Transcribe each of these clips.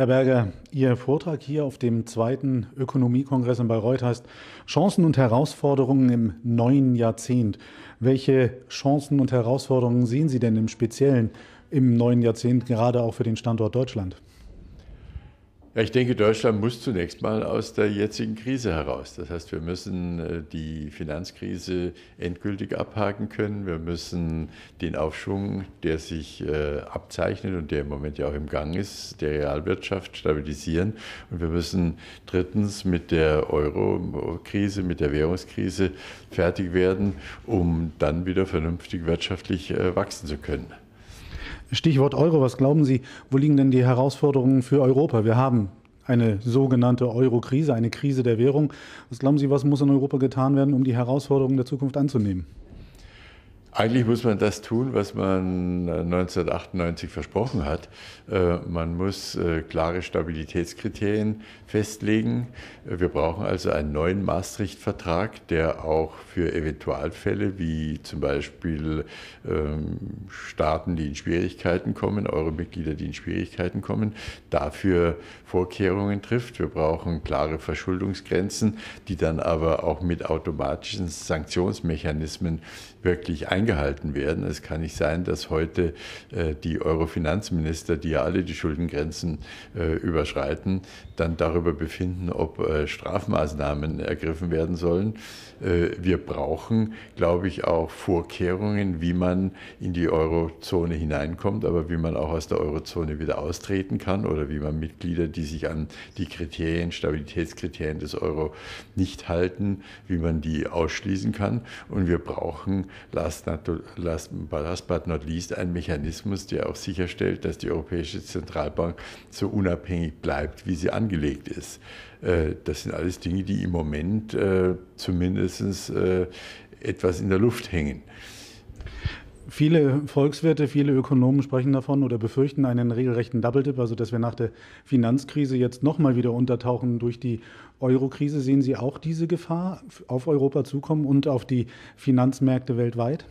Herr Berger, Ihr Vortrag hier auf dem zweiten Ökonomiekongress in Bayreuth heißt Chancen und Herausforderungen im neuen Jahrzehnt. Welche Chancen und Herausforderungen sehen Sie denn im Speziellen im neuen Jahrzehnt, gerade auch für den Standort Deutschland? Ja, ich denke, Deutschland muss zunächst mal aus der jetzigen Krise heraus. Das heißt, wir müssen äh, die Finanzkrise endgültig abhaken können. Wir müssen den Aufschwung, der sich äh, abzeichnet und der im Moment ja auch im Gang ist, der Realwirtschaft stabilisieren. Und wir müssen drittens mit der Euro-Krise, mit der Währungskrise fertig werden, um dann wieder vernünftig wirtschaftlich äh, wachsen zu können. Stichwort Euro, was glauben Sie, wo liegen denn die Herausforderungen für Europa? Wir haben eine sogenannte Euro-Krise, eine Krise der Währung. Was glauben Sie, was muss in Europa getan werden, um die Herausforderungen der Zukunft anzunehmen? Eigentlich muss man das tun, was man 1998 äh, versprochen hat. Äh, man muss äh, klare Stabilitätskriterien festlegen. Wir brauchen also einen neuen Maastricht-Vertrag, der auch für Eventualfälle wie zum Beispiel ähm, Staaten, die in Schwierigkeiten kommen, Euro-Mitglieder, die in Schwierigkeiten kommen, dafür Vorkehrungen trifft. Wir brauchen klare Verschuldungsgrenzen, die dann aber auch mit automatischen Sanktionsmechanismen wirklich eingeschränkt eingehalten werden. Es kann nicht sein, dass heute äh, die Euro-Finanzminister, die ja alle die Schuldengrenzen äh, überschreiten, dann darüber befinden, ob äh, Strafmaßnahmen ergriffen werden sollen. Wir brauchen, glaube ich, auch Vorkehrungen, wie man in die Eurozone hineinkommt, aber wie man auch aus der Eurozone wieder austreten kann oder wie man Mitglieder, die sich an die Kriterien, Stabilitätskriterien des Euro nicht halten, wie man die ausschließen kann. Und wir brauchen Last last but not least ein Mechanismus, der auch sicherstellt, dass die Europäische Zentralbank so unabhängig bleibt, wie sie angelegt ist. Äh, das sind alles Dinge, die im Moment äh, zumindest äh, etwas in der Luft hängen. Viele Volkswirte, viele Ökonomen sprechen davon oder befürchten einen regelrechten Double-Dip, also dass wir nach der Finanzkrise jetzt nochmal wieder untertauchen durch die Euro-Krise. Sehen Sie auch diese Gefahr auf Europa zukommen und auf die Finanzmärkte weltweit?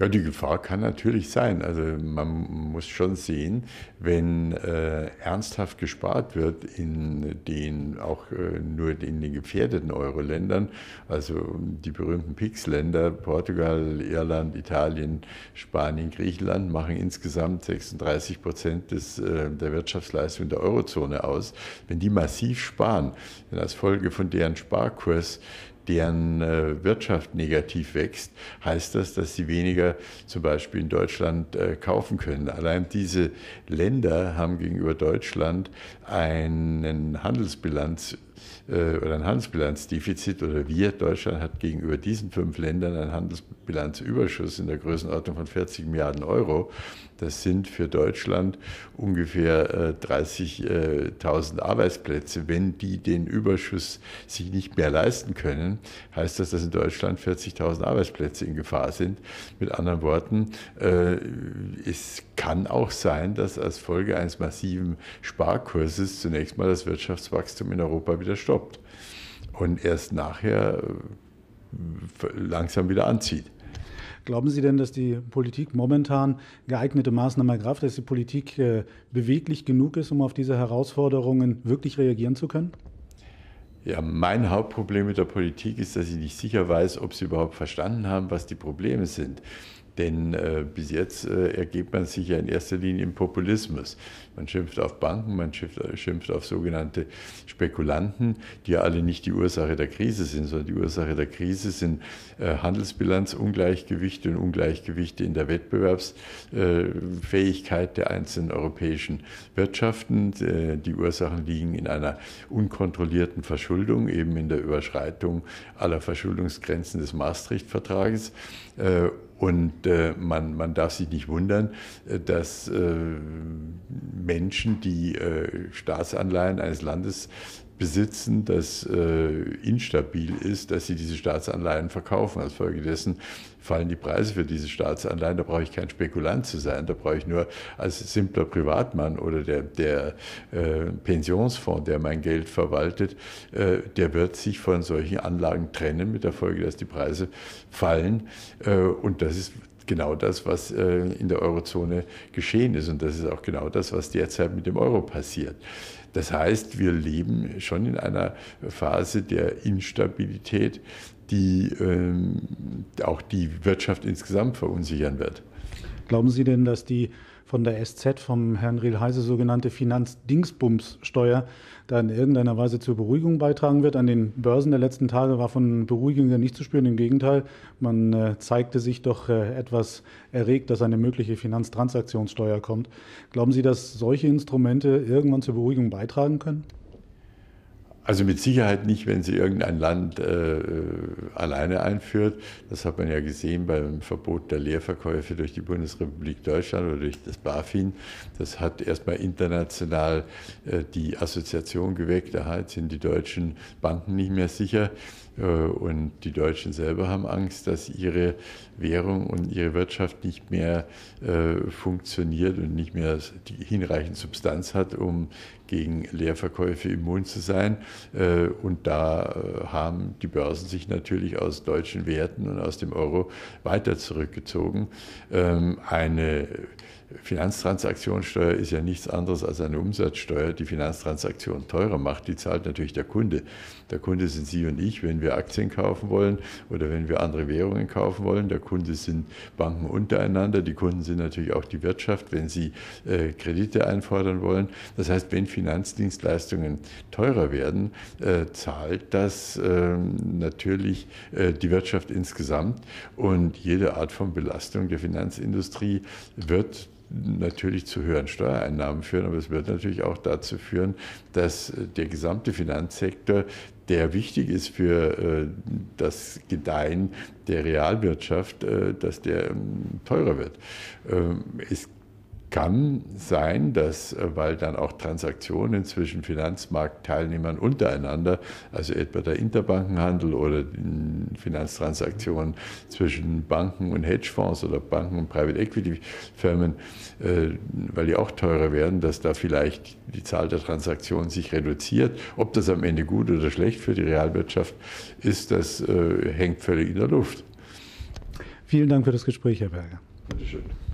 Ja, die Gefahr kann natürlich sein. Also man muss schon sehen, wenn äh, ernsthaft gespart wird in den auch äh, nur in den gefährdeten Euro-Ländern, also die berühmten PIX-Länder, Portugal, Irland, Italien, Spanien, Griechenland, machen insgesamt 36 Prozent des, äh, der Wirtschaftsleistung der Eurozone aus. Wenn die massiv sparen, wenn als Folge von deren Sparkurs deren äh, Wirtschaft negativ wächst, heißt das, dass sie weniger zum Beispiel in Deutschland äh, kaufen können. Allein diese Länder haben gegenüber Deutschland einen Handelsbilanz äh, oder ein Handelsbilanzdefizit oder wir, Deutschland, hat gegenüber diesen fünf Ländern einen Handelsbilanzüberschuss in der Größenordnung von 40 Milliarden Euro. Das sind für Deutschland ungefähr 30.000 äh, Arbeitsplätze. Wenn die den Überschuss sich nicht mehr leisten können, heißt das, dass in Deutschland 40.000 Arbeitsplätze in Gefahr sind. Mit anderen Worten, äh, es kann auch sein, dass als Folge eines massiven Sparkurses zunächst mal das Wirtschaftswachstum in Europa wieder stoppt und erst nachher äh, langsam wieder anzieht. Glauben Sie denn, dass die Politik momentan geeignete Maßnahmen ergreift, dass die Politik äh, beweglich genug ist, um auf diese Herausforderungen wirklich reagieren zu können? Ja, mein Hauptproblem mit der Politik ist, dass ich nicht sicher weiß, ob sie überhaupt verstanden haben, was die Probleme sind. Denn äh, bis jetzt äh, ergeht man sich ja in erster Linie im Populismus. Man schimpft auf Banken, man schimpft, äh, schimpft auf sogenannte Spekulanten, die ja alle nicht die Ursache der Krise sind, sondern die Ursache der Krise sind äh, Handelsbilanzungleichgewichte und Ungleichgewichte in der Wettbewerbsfähigkeit äh, der einzelnen europäischen Wirtschaften. Äh, die Ursachen liegen in einer unkontrollierten Verschuldung, eben in der Überschreitung aller Verschuldungsgrenzen des Maastricht-Vertrages und äh, man, man darf sich nicht wundern, äh, dass äh, Menschen, die äh, Staatsanleihen eines Landes besitzen, das äh, instabil ist, dass sie diese Staatsanleihen verkaufen. Als Folge dessen fallen die Preise für diese Staatsanleihen. Da brauche ich kein Spekulant zu sein, da brauche ich nur als simpler Privatmann oder der, der äh, Pensionsfonds, der mein Geld verwaltet, äh, der wird sich von solchen Anlagen trennen, mit der Folge, dass die Preise fallen. Äh, und das ist genau das, was äh, in der Eurozone geschehen ist. Und das ist auch genau das, was derzeit mit dem Euro passiert. Das heißt, wir leben schon in einer Phase der Instabilität, die ähm, auch die Wirtschaft insgesamt verunsichern wird. Glauben Sie denn, dass die von der SZ, vom Herrn Riel-Heise sogenannte Finanzdingsbums-Steuer da in irgendeiner Weise zur Beruhigung beitragen wird? An den Börsen der letzten Tage war von Beruhigung ja nicht zu spüren. Im Gegenteil, man äh, zeigte sich doch äh, etwas erregt, dass eine mögliche Finanztransaktionssteuer kommt. Glauben Sie, dass solche Instrumente irgendwann zur Beruhigung beitragen können? Also mit Sicherheit nicht, wenn sie irgendein Land äh, äh, alleine einführt. Das hat man ja gesehen beim Verbot der Leerverkäufe durch die Bundesrepublik Deutschland oder durch das BaFin. Das hat erstmal international äh, die Assoziation geweckt. Da sind die deutschen Banken nicht mehr sicher. Äh, und die Deutschen selber haben Angst, dass ihre Währung und ihre Wirtschaft nicht mehr äh, funktioniert und nicht mehr hinreichend Substanz hat, um gegen Leerverkäufe immun zu sein. Äh, und da äh, haben die Börsen sich natürlich aus deutschen Werten und aus dem Euro weiter zurückgezogen. Ähm, eine Finanztransaktionssteuer ist ja nichts anderes als eine Umsatzsteuer, die Finanztransaktionen teurer macht. Die zahlt natürlich der Kunde. Der Kunde sind Sie und ich, wenn wir Aktien kaufen wollen oder wenn wir andere Währungen kaufen wollen. Der Kunde sind Banken untereinander. Die Kunden sind natürlich auch die Wirtschaft, wenn sie äh, Kredite einfordern wollen. Das heißt, wenn Finanzdienstleistungen teurer werden, äh, zahlt das ähm, äh, natürlich die Wirtschaft insgesamt. Und jede Art von Belastung der Finanzindustrie wird natürlich zu höheren Steuereinnahmen führen, aber es wird natürlich auch dazu führen, dass äh, der gesamte Finanzsektor, der wichtig ist für äh, das Gedeihen der Realwirtschaft, äh, dass der ähm, teurer wird. Ähm, es kann sein, dass, äh, weil dann auch Transaktionen zwischen Finanzmarktteilnehmern untereinander, also etwa der Interbankenhandel oder mm, Finanztransaktionen zwischen Banken und Hedgefonds oder Banken und Private Equity Firmen, äh, weil die auch teurer werden, dass da vielleicht die Zahl der Transaktionen sich reduziert. Ob das am Ende gut oder schlecht für die Realwirtschaft ist, das äh, hängt völlig in der Luft. Vielen Dank für das Gespräch, Herr Berger. Bitte schön.